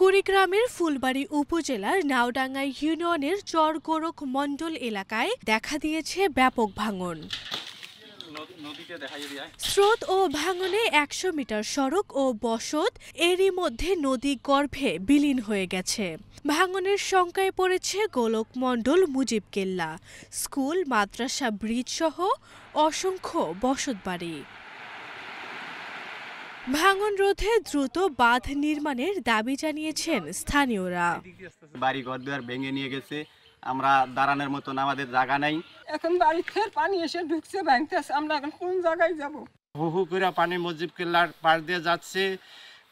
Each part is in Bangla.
কুড়িগ্রামের ফুলবাড়ি উপজেলার নাওডাঙ্গা ইউনিয়নের চরগোরক মন্ডল এলাকায় দেখা দিয়েছে ব্যাপক ভাঙন স্রোত ও ভাঙনে একশো মিটার সড়ক ও বসত এরই মধ্যে নদী গর্ভে বিলীন হয়ে গেছে ভাঙনের শঙ্কায় পড়েছে গোলক মণ্ডল মুজিব কেল্লা স্কুল মাদ্রাসা ব্রিজ সহ অসংখ্য বসতবাড়ি ভাঙন রোধে দ্রুত বাঁধ নির্মাণের দাবি জানিয়েছেন স্থানীয়রা বাড়ি ঘর দুয়ার ভেঙে নিয়ে গেছে আমরা দাঁড়ানোর মতন আমাদের জায়গা নাই এখন বাড়িতে পানি এসে ঢুকছে ভাঙতেছে আমরা এখন কোন জায়গায় যাব হু হু করে পানি মসজিদ কেল্লার পাড় দিয়ে যাচ্ছে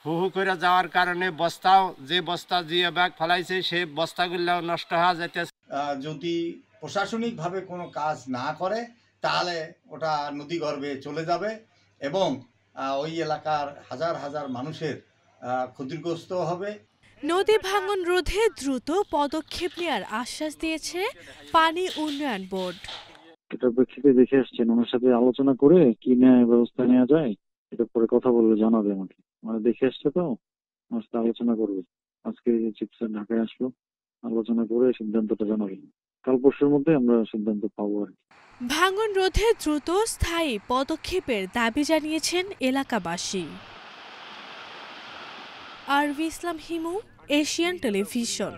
হু হু করে যাওয়ার কারণে বস্তাও যে বস্তা দিয়ে ব্যাগ ফেলাইছে সে বস্তাগুলো নষ্ট হয়ে যেতেছে যদি প্রশাসনিকভাবে কোনো কাজ না করে তাহলে ওটা নদী গর্ভে চলে যাবে এবং ওই এলাকার হাজার হাজার মানুষের ক্ষতিগ্রস্ত হবে নদী ভাঙন রোধে দ্রুত পদক্ষেপ নেওয়ার আশ্বাস দিয়েছে পানি উন্নয়ন বোর্ড এটার প্রেক্ষিতে দেখে আসছেন ওনার সাথে আলোচনা করে কি নেয় ব্যবস্থা নেওয়া যায় এটা পরে কথা বললে জানাবে আমাকে মানে দেখে আসছে তো আমার সাথে আলোচনা করবে আজকে চিপসার ঢাকায় আসলো আলোচনা করে সিদ্ধান্তটা জানাবেন কাল পরশুর মধ্যে আমরা সিদ্ধান্ত পাবো আর কি ভাঙন রোধে দ্রুত স্থায়ী পদক্ষেপের দাবি জানিয়েছেন এলাকাবাসী আরভি ইসলাম হিমু এশিয়ান টেলিভিশন